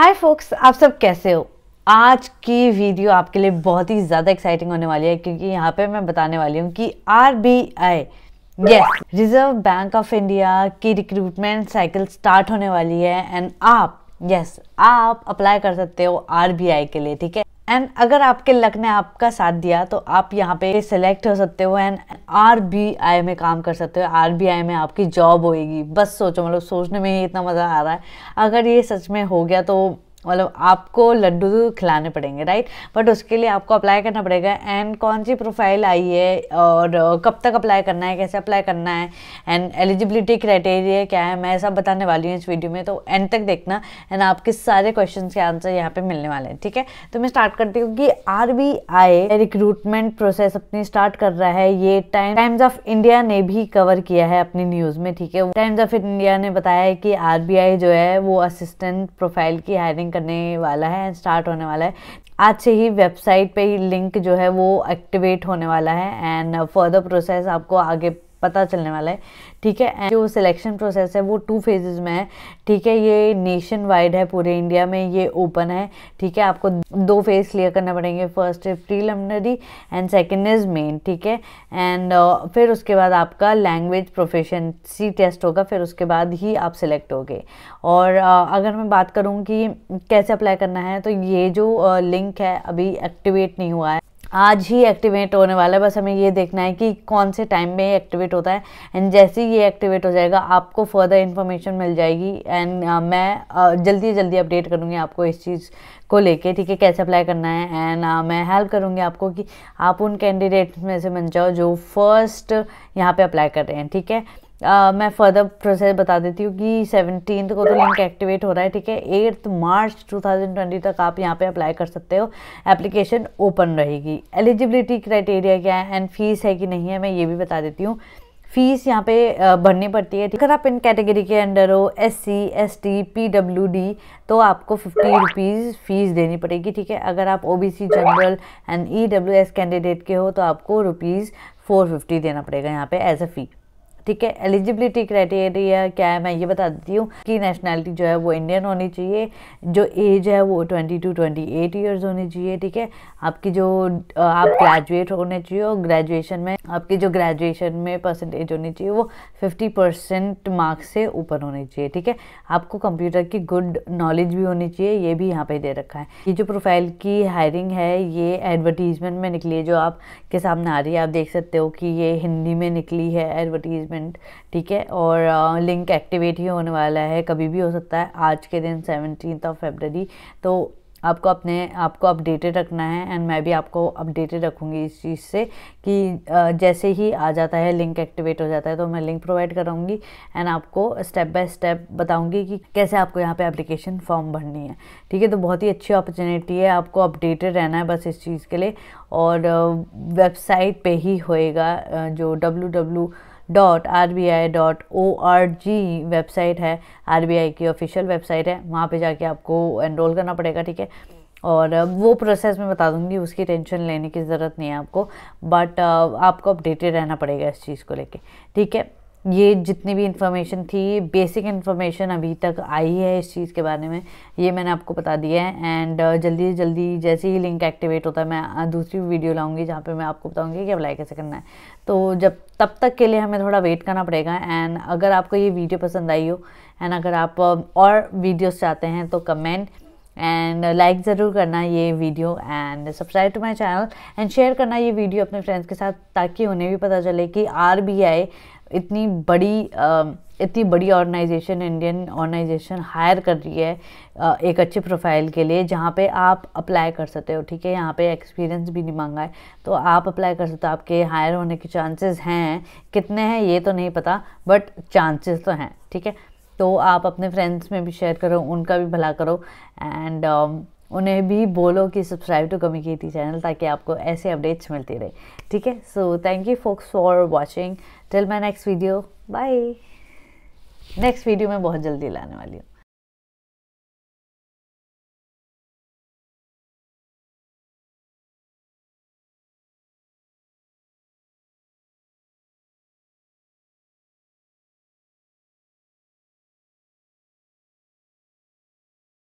हाय focus आप सब कैसे हो आज की वीडियो आपके लिए बहुत ही ज़्यादा एक्साइटिंग होने वाली है क्योंकि यहाँ पे मैं बताने वाली हूँ कि R yes Reserve Bank of India की रिक्रूटमेंट साइकिल स्टार्ट होने वाली है एंड आप यस yes, आप अप्लाई कर सकते हो आर के लिए ठीक है एंड अगर आपके लक ने आपका साथ दिया तो आप यहाँ पे सिलेक्ट हो सकते हो एंड आर बी आई में काम कर सकते हो आर बी आई में आपकी जॉब होएगी बस सोचो मतलब सोचने में ही इतना मज़ा आ रहा है अगर ये सच में हो गया तो मतलब आपको लड्डू तो खिलाने पड़ेंगे राइट बट उसके लिए आपको अप्लाई करना पड़ेगा एंड कौन सी प्रोफाइल आई है और uh, कब तक अप्लाई करना है कैसे अप्लाई करना है एंड एलिजिबिलिटी क्राइटेरिया क्या है मैं सब बताने वाली हूँ इस वीडियो में तो एंड तक देखना एंड आपके सारे क्वेश्चन के आंसर यहाँ पर मिलने वाले हैं ठीक है तो मैं स्टार्ट करती हूँ कि आर रिक्रूटमेंट प्रोसेस अपनी स्टार्ट कर रहा है ये टाइम टाइम्स ऑफ इंडिया ने भी कवर किया है अपनी न्यूज़ में ठीक है टाइम्स ऑफ इंडिया ने बताया है कि आर जो है वो असिस्टेंट प्रोफाइल की हायरिंग लॉन्चिंग करने वाला है स्टार्ट होने वाला है आज से ही वेबसाइट पे ही लिंक जो है वो एक्टिवेट होने वाला है एंड फर्दर प्रोसेस आपको आगे पता चलने वाला है ठीक है जो सिलेक्शन प्रोसेस है वो टू फेजेस में है ठीक है ये नेशन वाइड है पूरे इंडिया में ये ओपन है ठीक है आपको दो फेज क्लियर करना पड़ेंगे first is preliminary and second is main ठीक है एंड uh, फिर उसके बाद आपका लैंग्वेज प्रोफेशनसी टेस्ट होगा फिर उसके बाद ही आप सिलेक्ट हो और uh, अगर मैं बात करूँ कि कैसे अप्लाई करना है तो ये जो लिंक uh, है अभी एक्टिवेट नहीं हुआ है आज ही एक्टिवेट होने वाला है बस हमें ये देखना है कि कौन से टाइम में एक्टिवेट होता है एंड जैसे ही ये एक्टिवेट हो जाएगा आपको फर्दर इन्फॉर्मेशन मिल जाएगी एंड uh, मैं uh, जल्दी जल्दी अपडेट करूँगी आपको इस चीज़ को लेके ठीक है कैसे अप्लाई करना है एंड uh, मैं हेल्प करूँगी आपको कि आप उन कैंडिडेट्स में से बन जाओ जो फर्स्ट यहाँ पे अप्लाई कर रहे हैं ठीक है आ, मैं फर्दर प्रोसेस बता देती हूँ कि सेवनटीन को तो लिंक एक्टिवेट हो रहा है ठीक है एट्थ मार्च 2020 तक आप यहाँ पे अप्लाई कर सकते हो एप्लीकेशन ओपन रहेगी एलिजिबिलिटी क्राइटेरिया क्या है एंड फीस है कि नहीं है मैं ये भी बता देती हूँ फीस यहाँ पे भरनी पड़ती है अगर आप इन कैटेगरी के अंडर हो S C S T P W D तो आपको फिफ्टी रुपीज़ फ़ीस देनी पड़ेगी ठीक है अगर आप O B C general and E W S candidate के हो तो आपको रुपीज़ फोर फिफ्टी देना पड़ेगा यहाँ पे एज अ फ़ी ठीक है एलिजिबिलिटी क्राइटेरिया क्या है मैं ये बता देती हूँ कि नेशनैलिटी जो है वो इंडियन होनी चाहिए जो एज है वो twenty two twenty eight years होनी चाहिए ठीक है आपकी जो आप ग्रेजुएट होने चाहिए और ग्रेजुएशन में आपकी जो ग्रेजुएशन में परसेंटेज होनी चाहिए वो फिफ्टी परसेंट मार्क्स से ऊपर होनी चाहिए ठीक है आपको कंप्यूटर की गुड नॉलेज भी होनी चाहिए ये भी यहाँ पर दे रखा है ये जो प्रोफाइल की हायरिंग है ये एडवर्टीजमेंट में निकली है जो आपके सामने आ रही है आप देख सकते हो कि ये हिंदी में निकली है एडवर्टीज इवेंट ठीक है और लिंक एक्टिवेट ही होने वाला है कभी भी हो सकता है आज के दिन सेवनटीन ऑफ फेबररी तो आपको अपने आपको अपडेटेड रखना है एंड मैं भी आपको अपडेटेड रखूँगी इस चीज़ से कि जैसे ही आ जाता है लिंक एक्टिवेट हो जाता है तो मैं लिंक प्रोवाइड कराऊँगी एंड आपको स्टेप बाय स्टेप बताऊँगी कि कैसे आपको यहाँ पे एप्लीकेशन फॉर्म भरनी है ठीक है तो बहुत ही अच्छी अपॉर्चुनिटी है आपको अपडेटेड रहना है बस इस चीज़ के लिए और वेबसाइट पर ही होएगा जो W dot R B I dot O R G website है आर बी आई की ऑफिशियल वेबसाइट है वहाँ पे जाके आपको एनरोल करना पड़ेगा ठीक है और वो प्रोसेस मैं बता दूंगी उसकी टेंशन लेने की ज़रूरत नहीं है आपको बट आपको अपडेटेड रहना पड़ेगा इस चीज़ को लेके ठीक है ये जितनी भी इन्फॉर्मेशन थी बेसिक इन्फॉर्मेशन अभी तक आई है इस चीज़ के बारे में ये मैंने आपको बता दिया है एंड uh, जल्दी से जल्दी जैसे ही लिंक एक्टिवेट होता है मैं uh, दूसरी वीडियो लाऊंगी जहाँ पे मैं आपको बताऊंगी कि अप्लाई कैसे करना है तो जब तब तक के लिए हमें थोड़ा वेट करना पड़ेगा एंड अगर आपको ये वीडियो पसंद आई हो एंड अगर आप uh, और वीडियोज चाहते हैं तो कमेंट एंड लाइक ज़रूर करना ये video and subscribe to my channel and share करना ये वीडियो अपने फ्रेंड्स के साथ ताकि उन्हें भी पता चले कि आर बी आई इतनी बड़ी इतनी बड़ी ऑर्गेनाइजेशन इंडियन ऑर्गेनाइजेशन हायर कर रही है एक अच्छे प्रोफाइल के लिए जहाँ पे आप अप्लाई कर सकते हो ठीक है यहाँ पे एक्सपीरियंस भी नहीं मांगा है तो आप अप्लाई कर सकते हो आपके हायर होने के चांसेस हैं कितने हैं ये तो नहीं पता बट चांसेस तो हैं ठीक है तो आप अपने फ्रेंड्स में भी शेयर करो उनका भी भला करो एंड उन्हें भी बोलो कि सब्सक्राइब टू कमी थी चैनल ताकि आपको ऐसे अपडेट्स मिलती रहे ठीक है so thank you folks for watching till my next video bye next video मैं बहुत जल्दी लाने वाली हूँ